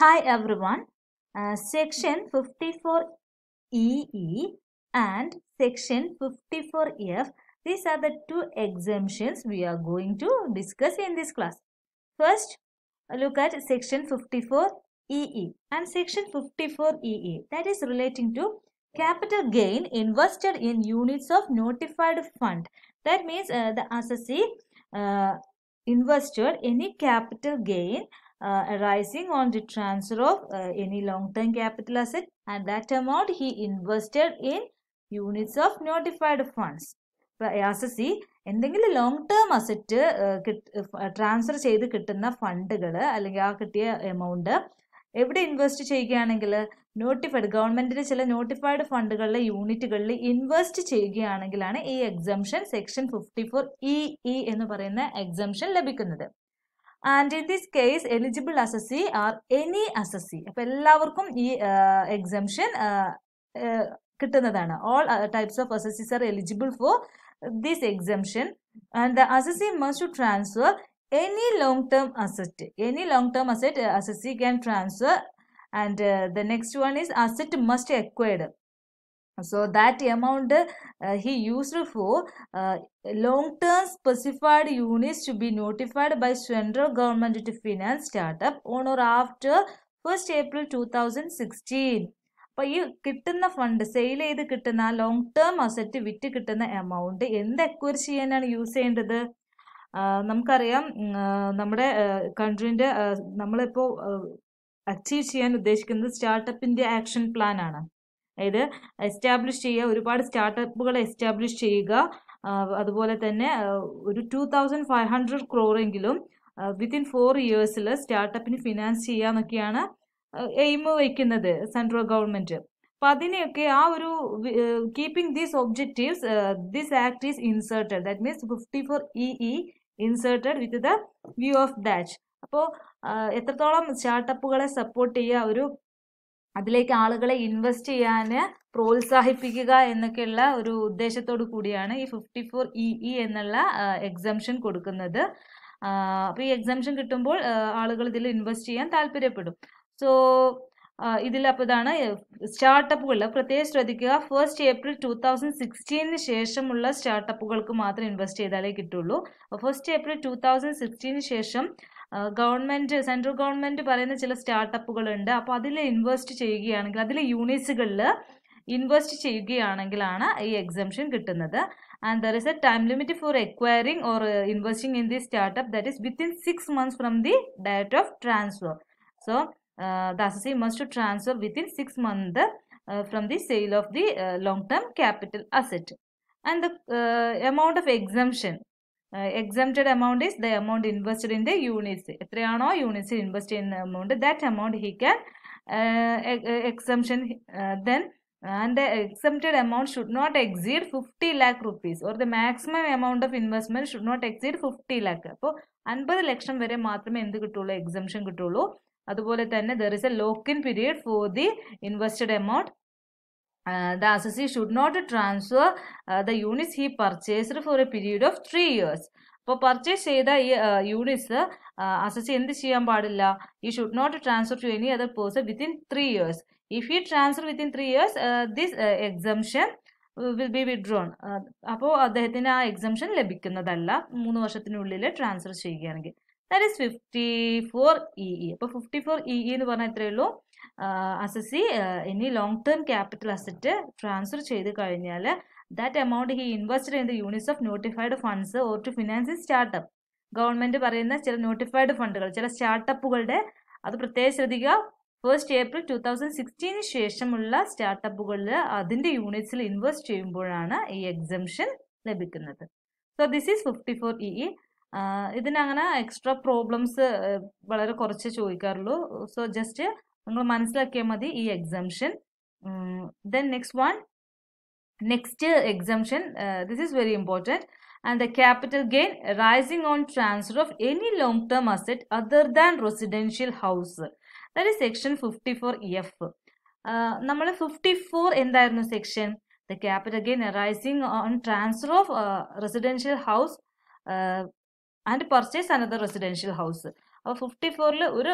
Hi everyone, uh, section 54EE and section 54F, these are the two exemptions we are going to discuss in this class. First, look at section 54EE and section 54EE that is relating to capital gain invested in units of notified fund. That means uh, the SSE uh, invested any capital gain uh, arising on the transfer of uh, any long-term capital asset and that amount he invested in units of notified funds as a C എന്തെങ്കിലും long term asset transfer ചെയ്ത് കിട്ടുന്ന ഫണ്ടുകൾ അല്ലെങ്കിൽ ആ കിട്ടിയ amount എവിടെ invest ചെയ്യുകയാണെങ്കിൽ notified ഗവൺമെൻറ്റിൻ്റെ ചില നോട്ടിഫൈഡ് ഫണ്ടുകളിലെ യൂണിറ്റുകളിൽ ഇൻവെസ്റ്റ് ചെയ്യുകയാണെങ്കിലാണ് ഈ exemption section fifty four E E എന്ന് പറയുന്ന എക്സംഷൻ ലഭിക്കുന്നത് And in this case, eligible assessee are any assessee. Now, all of exemption is All types of assessees are eligible for this exemption. And the assessee must transfer any long-term asset. Any long-term asset, assessee can transfer. And uh, the next one is asset must acquired. So that amount he he for long term specified unit to be notified by central government to finance startup on or after first April two thousand sixteen അപ്പൊ ഈ കിട്ടുന്ന fund sale ചെയ്ത് കിട്ടുന്ന long term asset വിറ്റ് കിട്ടുന്ന amount എന്ത് acquire ചെയ്യാനാണ് use ചെയ്യേണ്ടത് നമുക്കറിയാം നമ്മുടെ കൺട്രീൻ്റെ നമ്മളിപ്പോൾ അച്ചീവ് ചെയ്യാൻ ഉദ്ദേശിക്കുന്നത് സ്റ്റാർട്ടപ്പിൻ്റെ ആക്ഷൻ പ്ലാൻ ആണ് അതായത് എസ്റ്റാബ്ലിഷ് ചെയ്യുക ഒരുപാട് സ്റ്റാർട്ടപ്പുകൾ എസ്റ്റാബ്ലിഷ് ചെയ്യുക അതുപോലെ തന്നെ ഒരു ടു തൗസൻഡ് ഫൈവ് ഹൺഡ്രഡ് ക്രോറെങ്കിലും വിത്തിൻ ഫോർ ഇയേഴ്സിൽ സ്റ്റാർട്ടപ്പിന് ഫിനാൻസ് ചെയ്യുക എന്നൊക്കെയാണ് എയിം വയ്ക്കുന്നത് സെൻട്രൽ ഗവൺമെൻറ് അപ്പോൾ അതിനെയൊക്കെ ആ ഒരു keeping these objectives this act is inserted that means fifty four E E inserted with the view of that അപ്പോൾ എത്രത്തോളം സ്റ്റാർട്ടപ്പുകളെ സപ്പോർട്ട് ചെയ്യുക ഒരു അതിലേക്ക് ആളുകളെ ഇൻവെസ്റ്റ് ചെയ്യാൻ പ്രോത്സാഹിപ്പിക്കുക എന്നൊക്കെയുള്ള ഒരു ഉദ്ദേശത്തോടു കൂടിയാണ് ഈ ഫിഫ്റ്റി ഫോർ ഇ ഇ എന്നുള്ള എക്സംഷൻ കൊടുക്കുന്നത് അപ്പോൾ ഈ എക്സംഷൻ കിട്ടുമ്പോൾ ആളുകൾ ഇതിൽ ഇൻവെസ്റ്റ് ചെയ്യാൻ താല്പര്യപ്പെടും സോ ഇതിൽ അപ്പോൾ ഇതാണ് സ്റ്റാർട്ടപ്പുകൾ പ്രത്യേകം ശ്രദ്ധിക്കുക ഫസ്റ്റ് ഏപ്രിൽ ടൂ തൗസൻഡ് സിക്സ്റ്റീന് ശേഷമുള്ള സ്റ്റാർട്ടപ്പുകൾക്ക് മാത്രം ഇൻവെസ്റ്റ് ചെയ്താലേ കിട്ടുള്ളൂ ഫസ്റ്റ് ഏപ്രിൽ ടൂ തൗസൻഡ് സിക്സ്റ്റീന് ശേഷം ഗവൺമെൻറ് സെൻട്രൽ ഗവൺമെൻറ് പറയുന്ന ചില സ്റ്റാർട്ടപ്പുകളുണ്ട് അപ്പോൾ അതിൽ ഇൻവെസ്റ്റ് ചെയ്യുകയാണെങ്കിൽ അതിലെ യൂണിറ്റ്സുകളിൽ ഇൻവെസ്റ്റ് ചെയ്യുകയാണെങ്കിലാണ് ഈ എക്സംഷൻ കിട്ടുന്നത് and there is a time limit for acquiring or investing in the startup that is within six months from the date of transfer so the assessee must to transfer within six month from the sale of the long term capital asset and the amount of exemption exempted amount is the amount invested in the units എത്രയാണോ യൂണിറ്റ്സിൽ invest ചെയ്യുന്ന amount that amount he can exemption then and exempted amount should not not fifty lakh rupees or the maximum amount of investment should not not fifty lakh അപ്പോൾ അൻപത് ലക്ഷം വരെ മാത്രമേ എന്ത് കിട്ടുള്ളൂ exemption കിട്ടുള്ളൂ അതുപോലെ തന്നെ there is a lock in period for the invested amount the assessee should not transfer the units the units for a period of three years അപ്പോൾ പർച്ചേസ് ചെയ്ത ഈ യൂണിറ്റ്സ് uh, അസസി uh, എന്ത് ചെയ്യാൻ പാടില്ല ഈ should not transfer to any other person within three years if ഈ transfer within three years this exemption will be withdrawn അപ്പോൾ അദ്ദേഹത്തിന് ആ എക്സംഷൻ ലഭിക്കുന്നതല്ല മൂന്ന് വർഷത്തിനുള്ളിൽ ട്രാൻസ്ഫർ ചെയ്യുകയാണെങ്കിൽ that is fifty four E E അപ്പോൾ ഫിഫ്റ്റി ഫോർ ഇ ഇ എന്ന് പറഞ്ഞാൽ എത്രയുള്ളൂ assessee any long term capital asset transfer ചെയ്ത് കഴിഞ്ഞാൽ that amount he invested in the units of notified funds or to finance startup government പറയുന്ന ചില notified ഫണ്ടുകൾ ചില സ്റ്റാർട്ടപ്പുകളുടെ അത് പ്രത്യേകം ശ്രദ്ധിക്കുക ഫസ്റ്റ് ഏപ്രിൽ ടു തൗസൻഡ് സിക്സ്റ്റീന് ശേഷമുള്ള സ്റ്റാർട്ടപ്പുകളിൽ അതിന്റെ യൂണിറ്റ്സിൽ ഇൻവെസ്റ്റ് ചെയ്യുമ്പോഴാണ് ഈ എക്സംഷൻ ലഭിക്കുന്നത് so this is fifty four E E ഇതിനങ്ങനെ എക്സ്ട്രാ പ്രോബ്ലംസ് വളരെ കുറച്ച് ചോദിക്കാറുള്ളൂ സോ ജസ്റ്റ് നിങ്ങൾ മനസ്സിലാക്കിയാൽ മതി ഈ exemption then next one next exemption this is very important and the capital gain rising on transfer of any long term asset other than residential house that is section fifty four F നമ്മൾ fifty four എന്തായിരുന്നു section the capital gain rising on transfer of residential house and purchase another residential house fifty ഫോറിൽ ഒരു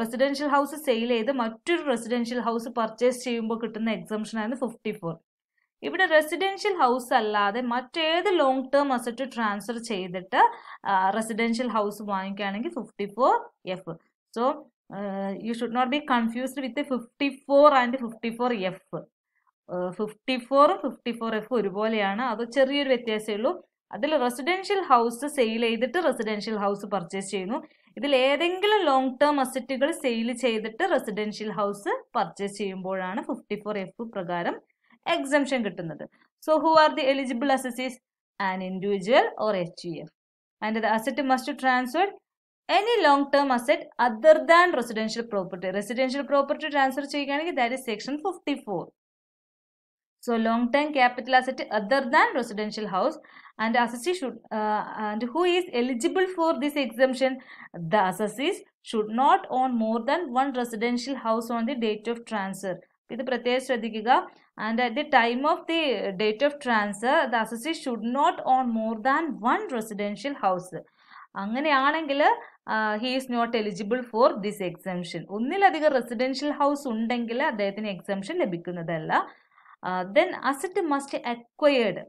residential house sale ചെയ്ത് മറ്റൊരു residential house purchase ചെയ്യുമ്പോൾ കിട്ടുന്ന ആയിരുന്നു fifty four ഇവിടെ റെസിഡൻഷ്യൽ ഹൗസ് അല്ലാതെ മറ്റേത് ലോങ് ടേം അസറ്റ് ട്രാൻസ്ഫർ ചെയ്തിട്ട് റെസിഡൻഷ്യൽ ഹൗസ് വാങ്ങിക്കുകയാണെങ്കിൽ fifty four F so you should not be confused with fifty four and fifty four F fifty four fifty four F ഒരുപോലെയാണ് അത് ചെറിയൊരു വ്യത്യാസമേ ഉള്ളൂ അതിൽ റെസിഡൻഷ്യൽ ഹൗസ് സെയിൽ ചെയ്തിട്ട് റെസിഡൻഷ്യൽ ഹൗസ് പർച്ചേസ് ചെയ്യുന്നു ഇതിൽ ഏതെങ്കിലും ലോങ് ടേം അസറ്റുകൾ സെയിൽ ചെയ്തിട്ട് റെസിഡൻഷ്യൽ ഹൗസ് പർച്ചേസ് ചെയ്യുമ്പോഴാണ് ഫിഫ്റ്റി ഫോർ എഫ് പ്രകാരം എക്സംഷൻ കിട്ടുന്നത് so who are the eligible assessees an individual or H U F and the asset must transfer any long term asset other than residential property residential property transfer ചെയ്യുകയാണെങ്കിൽ that is section fifty four So long term capital asset other than residential house and assessee should uh, and who is eligible for this exemption the assessees should not own more than one residential house on the date of transfer ഇത് പ്രത്യേകം ശ്രദ്ധിക്കുക and at the time of the date of transfer the assessee should not on more than one residential house അങ്ങനെയാണെങ്കിൽ he is not eligible for this exemption ഒന്നിലധികം residential house ഉണ്ടെങ്കിൽ അദ്ദേഹത്തിന് exemption ലഭിക്കുന്നതല്ല then asset must acquired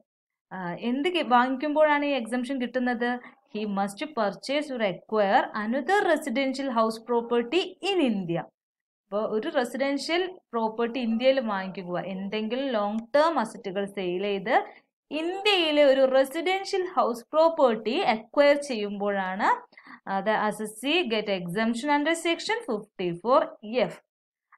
എന്ത് വാങ്ങിക്കുമ്പോഴാണ് ഈ exemption കിട്ടുന്നത് he must purchase ഒരു acquire another residential house property in India അപ്പോൾ ഒരു റെസിഡൻഷ്യൽ പ്രോപ്പർട്ടി ഇന്ത്യയിൽ വാങ്ങിക്കുക എന്തെങ്കിലും ലോങ് ടേം അസറ്റുകൾ സെയിൽ ചെയ്ത് ഇന്ത്യയിലെ ഒരു റെസിഡൻഷ്യൽ ഹൗസ് പ്രോപ്പർട്ടി അക്വയർ ചെയ്യുമ്പോഴാണ് അത് സി get exemption under section fifty four F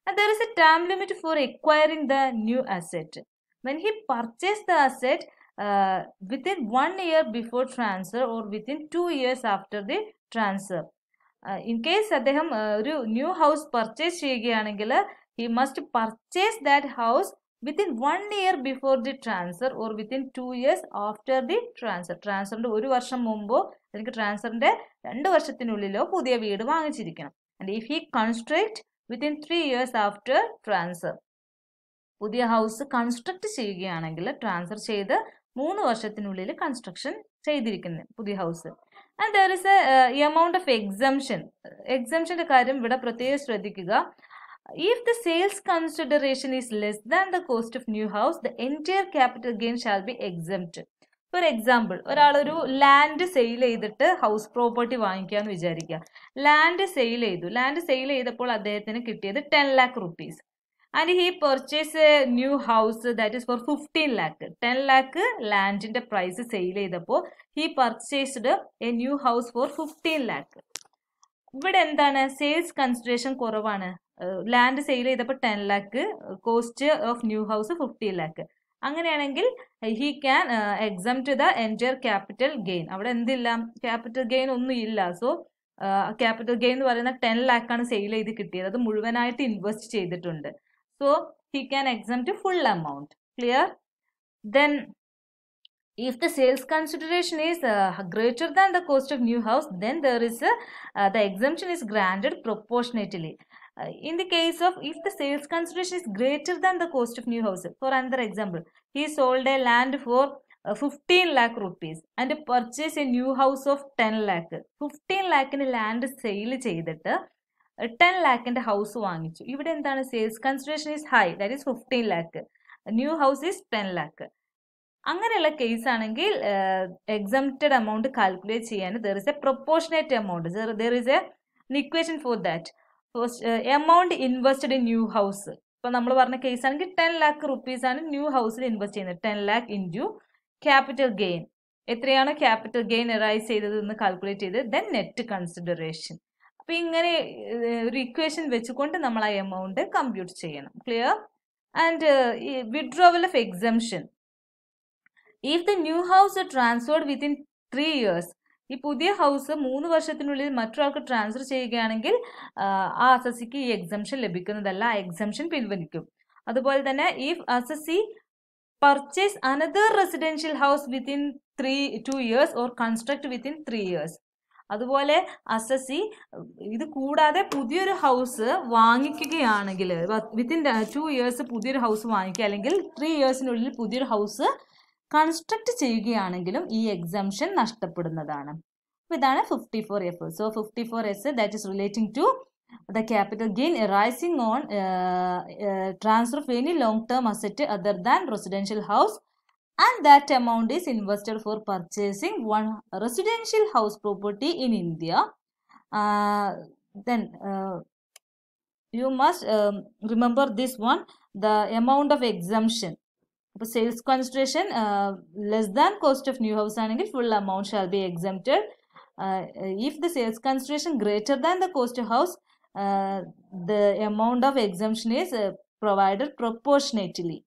and there is a time limit for acquiring the new asset. When he purchased the asset uh, within one year before transfer or within two years after the transfer. In uh, case അദ്ദേഹം uh, ഒരു new house purchase ചെയ്യുകയാണെങ്കിൽ he must purchase that house within one year before the transfer or within two years after the transfer ട്രാൻസ്ഫറിന്റെ ഒരു വർഷം മുമ്പോ അല്ലെങ്കിൽ ട്രാൻസ്ഫറിന്റെ രണ്ട് വർഷത്തിനുള്ളിലോ പുതിയ വീട് വാങ്ങിച്ചിരിക്കണം and if he construct within three years after transfer പുതിയ ഹൗസ് കൺസ്ട്രക്ട് ചെയ്യുകയാണെങ്കിൽ ട്രാൻസ്ഫർ ചെയ്ത് മൂന്ന് വർഷത്തിനുള്ളിൽ കൺസ്ട്രക്ഷൻ ചെയ്തിരിക്കുന്നത് പുതിയ house and there is a amount of exemption എക്സംഷന്റെ കാര്യം ഇവിടെ പ്രത്യേകം ശ്രദ്ധിക്കുക if the sales consideration is less than the cost of new house the entire capital gain shall be exempt. For example ഒരാളൊരു ലാൻഡ് സെയിൽ ചെയ്തിട്ട് house property വാങ്ങിക്കുക എന്ന് വിചാരിക്കുക ലാൻഡ് സെയിൽ ചെയ്തു ലാൻഡ് സെയിൽ ചെയ്തപ്പോൾ അദ്ദേഹത്തിന് കിട്ടിയത് ten lakh rupees and he purchase a new house that is for fifteen lakh ten lakh ലാൻഡിന്റെ പ്രൈസ് സെയിൽ ചെയ്തപ്പോൾ he purchased a new house four fifteen lakh ഇവിടെ എന്താണ് സെയിൽസ് കൺസിഡറേഷൻ കുറവാണ് ലാൻഡ് uh, സെയിൽ ചെയ്തപ്പോൾ ten lakh cost of new house fifteen lakh അങ്ങനെയാണെങ്കിൽ he can exempt the entire capital gain അവിടെ എന്തില്ല capital gain ഒന്നും ഇല്ല സോ ക്യാപിറ്റൽ ഗെയിൻ എന്ന് പറയുന്ന ടെൻ ലാക്കാണ് സെയിൽ ചെയ്ത് കിട്ടിയത് അത് മുഴുവനായിട്ട് ഇൻവെസ്റ്റ് ചെയ്തിട്ടുണ്ട് so he can exempt full amount clear then if the sales consideration is greater greater than the cost of new house then there is a, uh, the exemption is granted proportionately in the case of if the sales consideration is greater than the cost of new house for another example he sold a land for 15 uh, lakh rupees and purchase a new house of 10 lakh 15 ലാക്കിന് land sale ചെയ്തിട്ട് ten ലാക്കിന്റെ house വാങ്ങിച്ചു ഇവിടെ എന്താണ് sales consideration is high that is fifteen lakh new house is ten lakh അങ്ങനെയുള്ള case ആണെങ്കിൽ exempted amount calculate ചെയ്യാൻ there is a proportionate amount there is a equation for that amount invested in new house ഇപ്പൊ നമ്മൾ പറഞ്ഞ case ആണെങ്കിൽ ten lakh rupees ആണ് new ഹൗസിൽ invest ചെയ്യുന്നത് ten lakh into capital gain എത്രയാണ് ക്യാപിറ്റൽ ഗെയിൻ അറൈസ് ചെയ്തത് എന്ന് കാൽക്കുലേറ്റ് ചെയ്ത് ദെൻ നെറ്റ് കൺസിഡറേഷൻ അപ്പൊ ഇങ്ങനെ ഒരു ഇക്വേഷൻ വെച്ചുകൊണ്ട് നമ്മൾ ആ എമൗണ്ട് കമ്പ്യൂട്ട് ചെയ്യണം clear and withdrawal of exemption if the new house transferred within three years ഈ പുതിയ ഹൗസ് മൂന്ന് വർഷത്തിനുള്ളിൽ മറ്റൊരാൾക്ക് ട്രാൻസ്ഫർ ചെയ്യുകയാണെങ്കിൽ ആ അസസിക്ക് ഈ എക്സംഷൻ ലഭിക്കുന്നതല്ല ആ എക്സംഷൻ പിൻവലിക്കും അതുപോലെ തന്നെ if assessee purchase another residential house within three two years or construct within three years അതുപോലെ അസസി ഇത് കൂടാതെ പുതിയൊരു ഹൗസ് വാങ്ങിക്കുകയാണെങ്കിൽ വിത്തിൻ ടു ഇയേഴ്സ് പുതിയൊരു ഹൗസ് വാങ്ങിക്കുക അല്ലെങ്കിൽ ത്രീ ഇയേഴ്സിനുള്ളിൽ പുതിയൊരു ഹൗസ് കൺസ്ട്രക്ട് ചെയ്യുകയാണെങ്കിലും ഈ എക്സംഷൻ നഷ്ടപ്പെടുന്നതാണ് അപ്പോൾ ഇതാണ് fifty four F so fifty four S that is relating to the capital gain arising on uh, uh, transfer of any long-term asset other than residential house and that amount is invested for purchasing one residential house property in India. Uh, then uh, you must um, remember this one, the amount of exemption. അപ്പോൾ sales concentration less than cost of new house ആണെങ്കിൽ full amount shall be exempted if the sales concentration greater than the cost of house the amount of exemption is provided proportionately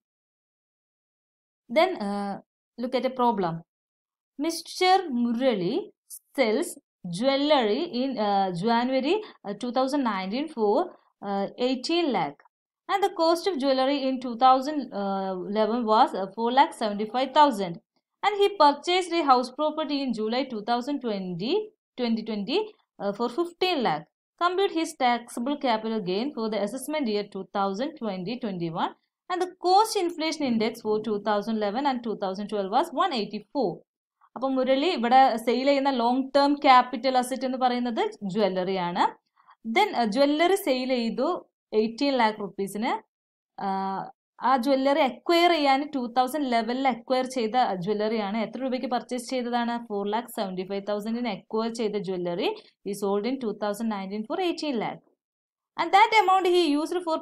then look at a problem mister Murali sells jewelry in uh, January uh, 2019 for uh, 18 lakh. and the cost of jewelry in 2011 was 4,75,000 and he purchased a house property in July 2020, 2020 uh, for 15 lakh. Compute his taxable capital gain for the assessment year 2020-21 and the cost inflation index for 2011 and 2012 was 184. അപ്പം മുരളി ഇവിടെ sale ചെയ്യുന്ന long term capital asset എന്ന് പറയുന്നത് ജ്വല്ലറിയാണ് then jewellery sale ചെയ്തു eighteen lakh റുപ്പീസിന് ആ jewellery acquire ചെയ്യാൻ ടൂ തൗസൻഡ് ലെവലിൽ അക്വയർ ചെയ്ത ജ്വല്ലറിയാണ് എത്ര രൂപയ്ക്ക് പർച്ചേസ് ചെയ്തതാണ് ഫോർ ലാക്ക് സെവൻറ്റി ഫൈവ് തൗസൻഡിന് അക്വയർ ചെയ്ത ജ്വല്ലറി ഈ sold in two thousand nineteen for eighteen lakh and that amount he used for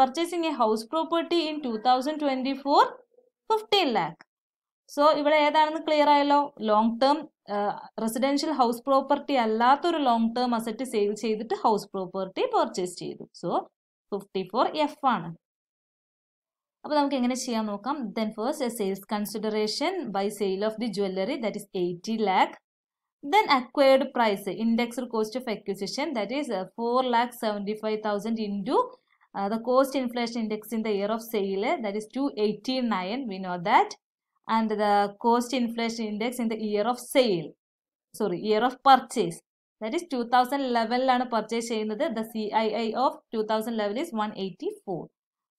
purchasing a house property in two thousand twenty four fifteen lakh so ഇവിടെ ഏതാണെന്ന് ക്ലിയർ ആയല്ലോ long term residential house property അല്ലാത്തൊരു long term asset sale ചെയ്തിട്ട് house property purchase ചെയ്തു so fifty four F ആണ് അപ്പോൾ നമുക്ക് എങ്ങനെ ചെയ്യാൻ നോക്കാം then first a sales consideration by sale of the jewellery that is eighty lakh then acquired price indexed cost of acquisition that is four lakh seventy five thousand into the cost inflation index in the year of sale that is two eighty nine we know that and the cost inflation index in the year of sale sorry year of purchase That is two thousand level. And purchase in the CII of two thousand level is 184.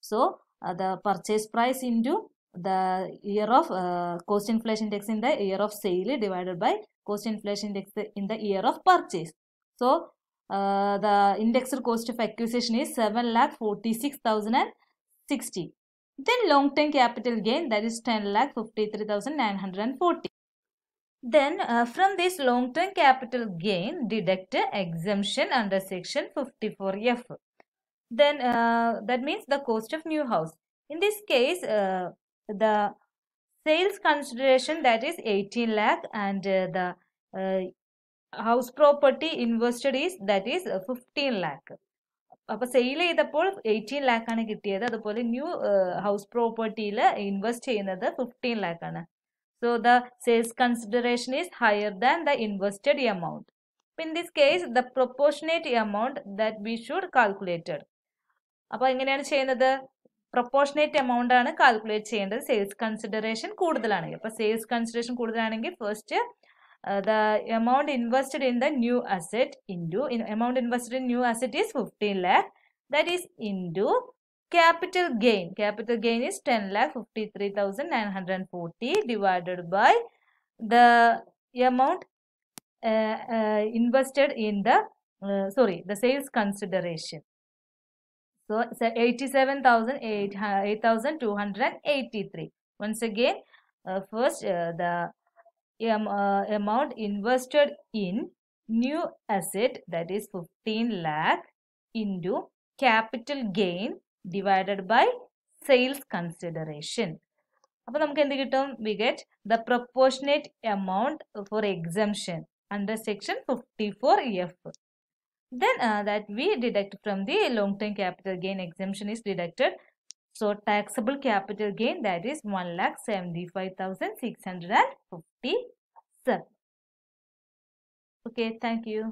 So uh, the purchase price into the year of uh, cost inflation index in the year of sale divided by cost inflation index in the year of purchase. So uh, the indexed cost of acquisition is seven lakh forty six thousand and sixty. Then long term capital gain that is is ten lakh fifty three thousand nine hundred and forty. Then uh, from this long-term capital gain deduct exemption under section 54F. Then uh, that means the cost of new house. In this case, uh, the sales consideration that is 18 lakh and uh, the uh, house property invested is that is uh, 15 lakh. അപ്പോൾ sale ചെയ്തപ്പോൾ eighteen lakh ആണ് കിട്ടിയത് അതുപോലെ new house പ്രോപ്പർട്ടിയിൽ invest ചെയ്യുന്നത് fifteen lakh ആണ് So the sales consideration is higher than the invested amount. In this case, the proportionate amount that we should calculated. അപ്പോൾ എങ്ങനെയാണ് ചെയ്യുന്നത് പ്രൊപ്പോർഷനേറ്റ് എമൗണ്ട് ആണ് കാൽക്കുലേറ്റ് ചെയ്യേണ്ടത് സെയിൽസ് കൺസിഡറേഷൻ കൂടുതലാണെങ്കിൽ അപ്പോൾ സെയിൽസ് കൺസിഡറേഷൻ കൂടുതലാണെങ്കിൽ first the amount invested in the new asset into amount invested in new asset is fifteen lakh that is into capital gain. Capital gain is 10 lakh 53,940 divided by the amount uh, uh, invested in the, uh, sorry, the sales consideration. So, it's Once again, uh, first uh, the um, amount invested in new asset that is 15 lakh into capital gain divided by sales consideration. അപ്പോൾ നമുക്ക് എന്ത് കിട്ടും we get the proportionate amount for exemption under section then uh, that we deduct from the long term capital gain exemption is deducted so taxable capital gain that is 1,75,657 okay thank you